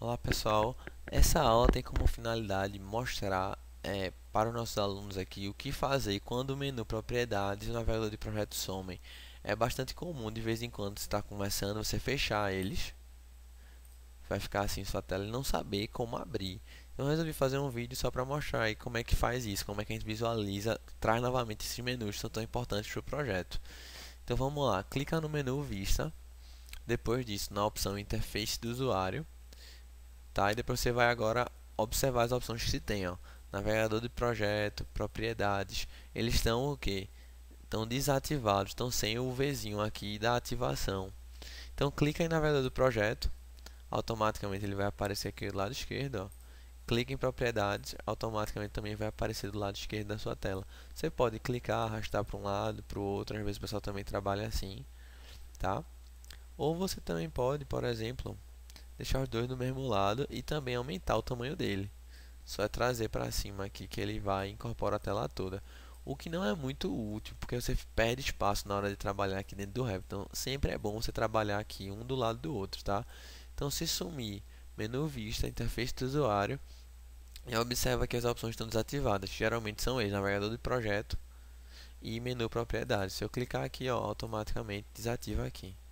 Olá pessoal, essa aula tem como finalidade mostrar é, para os nossos alunos aqui o que fazer quando o menu propriedades e o navegador de projeto somem. É bastante comum de vez em quando está conversando você fechar eles, vai ficar assim sua tela e não saber como abrir. Então eu resolvi fazer um vídeo só para mostrar aí como é que faz isso, como é que a gente visualiza, traz novamente esses menus que são tão importantes para o projeto. Então vamos lá, clica no menu vista, depois disso na opção interface do usuário Tá? E depois você vai agora observar as opções que se tem. Ó. Navegador de projeto, propriedades. Eles estão o quê? Estão desativados, estão sem o Vzinho aqui da ativação. Então clica em navegador do projeto. Automaticamente ele vai aparecer aqui do lado esquerdo. Ó. Clica em propriedades, automaticamente também vai aparecer do lado esquerdo da sua tela. Você pode clicar, arrastar para um lado, para o outro, às vezes o pessoal também trabalha assim, tá? Ou você também pode, por exemplo, deixar os dois do mesmo lado e também aumentar o tamanho dele. Só é trazer para cima aqui que ele vai incorporar a tela toda. O que não é muito útil, porque você perde espaço na hora de trabalhar aqui dentro do Revit. Então, sempre é bom você trabalhar aqui um do lado do outro, tá? Então, se sumir menu vista, interface do usuário, e observa que as opções estão desativadas. Geralmente são eles, navegador de projeto e menu propriedades. Se eu clicar aqui, ó, automaticamente desativa aqui.